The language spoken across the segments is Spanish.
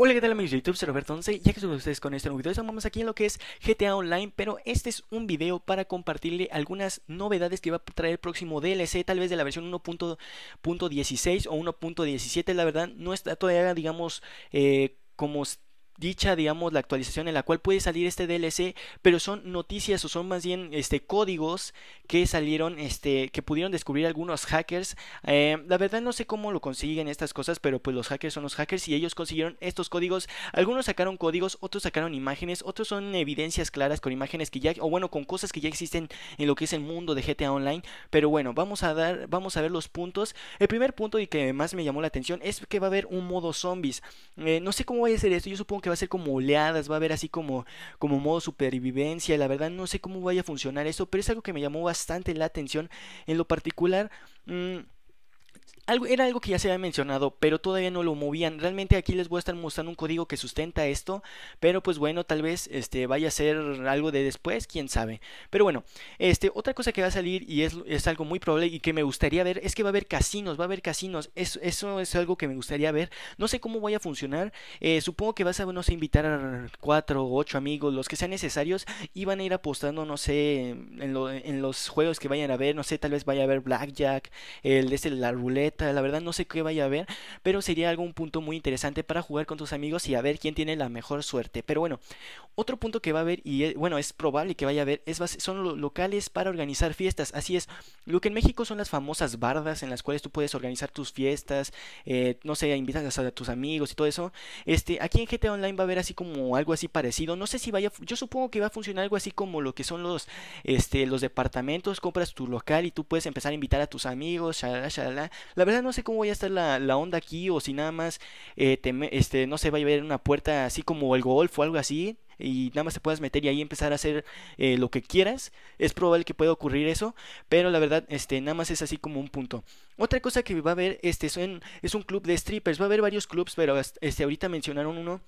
Hola, ¿qué tal amigos de YouTube? Soy Roberto 11 ya que estoy con ustedes con este nuevo video, estamos aquí en lo que es GTA Online, pero este es un video para compartirle algunas novedades que va a traer el próximo DLC, tal vez de la versión 1.16 o 1.17, la verdad no está todavía, digamos, eh, como como dicha, digamos, la actualización en la cual puede salir este DLC, pero son noticias o son más bien este, códigos que salieron, este, que pudieron descubrir algunos hackers. Eh, la verdad no sé cómo lo consiguen estas cosas, pero pues los hackers son los hackers y ellos consiguieron estos códigos. Algunos sacaron códigos, otros sacaron imágenes, otros son evidencias claras con imágenes que ya, o bueno, con cosas que ya existen en lo que es el mundo de GTA Online. Pero bueno, vamos a dar, vamos a ver los puntos. El primer punto y que más me llamó la atención es que va a haber un modo zombies. Eh, no sé cómo va a ser esto, yo supongo que va a ser como oleadas, va a haber así como, como modo supervivencia. La verdad no sé cómo vaya a funcionar eso pero es algo que me llamó bastante la atención. En lo particular... Mm, algo, era algo que ya se había mencionado, pero todavía no lo movían. Realmente aquí les voy a estar mostrando un código que sustenta esto, pero pues bueno, tal vez este, vaya a ser algo de después, quién sabe. Pero bueno, este, otra cosa que va a salir y es, algo muy probable y que me gustaría ver es que va a haber casinos, va a haber casinos. eso es algo que me gustaría ver. No sé cómo vaya a funcionar. Eh, supongo que vas a, invitar a cuatro o ocho amigos, los que sean necesarios, y van a ir apostando, no sé, en, los juegos que vayan a ver, no sé, tal vez vaya a haber blackjack, el, este, la ruleta la verdad no sé qué vaya a haber, pero sería algún punto muy interesante para jugar con tus amigos y a ver quién tiene la mejor suerte. Pero bueno, otro punto que va a haber, y bueno, es probable que vaya a haber, es, son los locales para organizar fiestas. Así es, lo que en México son las famosas bardas en las cuales tú puedes organizar tus fiestas, eh, no sé, invitas a, tus amigos y todo eso. Este, aquí en GTA Online va a haber así como algo así parecido. No sé si vaya, yo supongo que va a funcionar algo así como lo que son los, este, los departamentos, compras tu local y tú puedes empezar a invitar a tus amigos, shalala, shalala. La verdad no sé cómo vaya a estar la, onda aquí o si nada más, eh, este, no sé, vaya a haber una puerta así como el golf o algo así y nada más te puedas meter y ahí empezar a hacer eh, lo que quieras. Es probable que pueda ocurrir eso, pero la verdad, este, nada más es así como un punto. Otra cosa que va a haber, este, son, es un club de strippers, va a haber varios clubs, pero este, ahorita mencionaron uno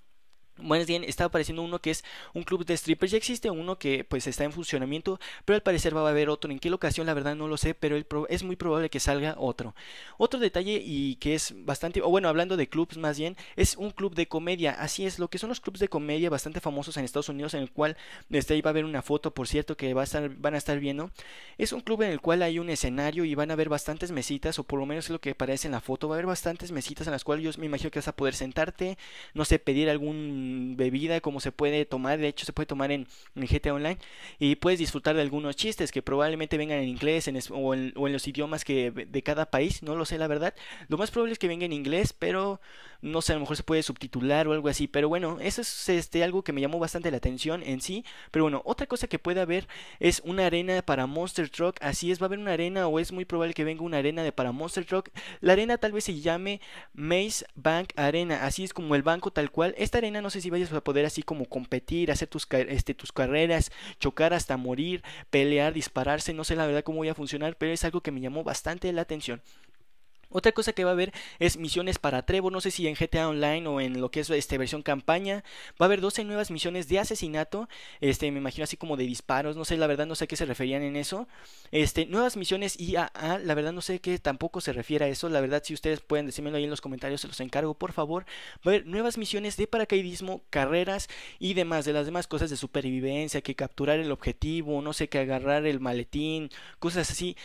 es bien está apareciendo uno que es un club de strippers, ya existe uno que pues está en funcionamiento, pero al parecer va a haber otro, en qué ocasión la verdad no lo sé, pero es muy probable que salga otro. Otro detalle y que es bastante, o bueno, hablando de clubs más bien, es un club de comedia, así es, lo que son los clubs de comedia bastante famosos en Estados Unidos, en el cual desde ahí va a haber una foto, por cierto, que va a estar, van a estar viendo, es un club en el cual hay un escenario y van a haber bastantes mesitas, o por lo menos es lo que parece en la foto, va a haber bastantes mesitas en las cuales yo me imagino que vas a poder sentarte, no sé, pedir algún bebida como se puede tomar, de hecho se puede tomar en, GTA Online y puedes disfrutar de algunos chistes que probablemente vengan en inglés o, en, los idiomas que de cada país, no lo sé la verdad, lo más probable es que venga en inglés, pero no sé, a lo mejor se puede subtitular o algo así, pero bueno, eso es este, algo que me llamó bastante la atención en sí, pero bueno, otra cosa que puede haber es una arena para Monster Truck, así es, va a haber una arena o es muy probable que venga una arena de para Monster Truck, la arena tal vez se llame Maze Bank Arena, así es como el banco tal cual, esta arena no se y si vayas a poder así como competir, hacer tus, este, tus carreras, chocar hasta morir, pelear, dispararse, no sé la verdad cómo voy a funcionar, pero es algo que me llamó bastante la atención. Otra cosa que va a haber es misiones para Trevo no sé si en GTA Online o en lo que es este, versión campaña. Va a haber 12 nuevas misiones de asesinato, este, me imagino así como de disparos, no sé, la verdad no sé qué se referían en eso. Este, nuevas misiones IAA, la verdad no sé qué tampoco se refiere a eso, la verdad si ustedes pueden decírmelo ahí en los comentarios, se los encargo por favor. Va a haber nuevas misiones de paracaidismo, carreras y demás, de las demás cosas de supervivencia, que capturar el objetivo, no sé, que agarrar el maletín, cosas así.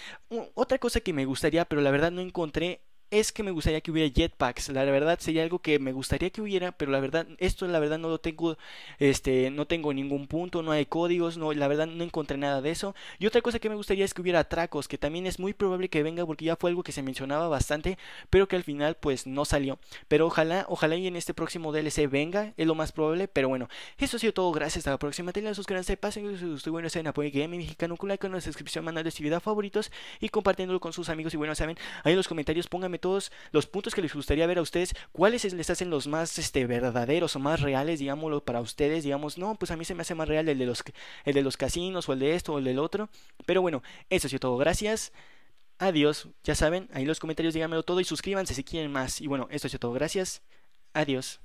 Otra cosa que me gustaría, pero la verdad no encontré es que me gustaría que hubiera jetpacks. La verdad sería algo que me gustaría que hubiera, pero la verdad, esto la verdad no lo tengo, este, no tengo ningún punto, no hay códigos, no, la verdad no encontré nada de eso. Y otra cosa que me gustaría es que hubiera atracos, que también es muy probable que venga porque ya fue algo que se mencionaba bastante, pero que al final pues no salió. Pero ojalá, ojalá y en este próximo DLC venga, es lo más probable, pero bueno, eso ha sido todo, gracias, hasta la próxima, tengan suscríbanse, pasen que si gustó, bueno, en apoyo Game Mexicano, con la suscripción, mandando video favoritos y compartiéndolo con sus amigos y bueno, saben, ahí en los comentarios pónganme todos los puntos que les gustaría ver a ustedes, cuáles les hacen los más este, verdaderos o más reales, digámoslo, para ustedes, digamos, no, pues a mí se me hace más real el de los, el de los casinos o el de esto o el del otro. Pero bueno, eso ha sido todo, gracias. Adiós, ya saben, ahí en los comentarios díganmelo todo y suscríbanse si quieren más. Y bueno, eso ha sido todo, gracias. Adiós.